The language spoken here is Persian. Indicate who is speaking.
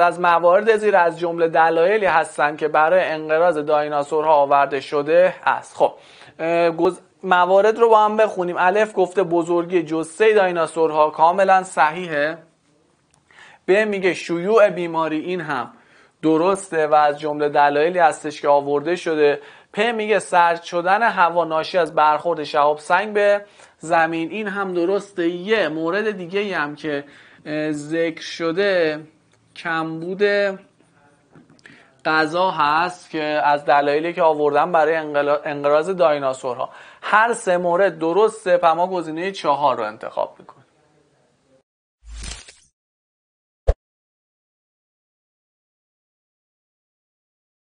Speaker 1: از موارد زیر از جمله دلایلی هستند که برای انقراض دایناسورها آورده شده است خب گز... موارد رو با هم بخونیم الف گفته بزرگی جسه دایناسورها کاملا صحیحه به میگه شیوع بیماری این هم درسته و از جمله دلایلی هستش که آورده شده پ میگه سرد شدن هوا ناشی از برخورد شهاب سنگ به زمین این هم درسته یه مورد دیگه هم که ذکر شده کمبود غذا هست که از دلایلی که آوردن برای انقراض دایناسورها هر سه مورد درسته پما گزینه چهار رو انتخاب میکنه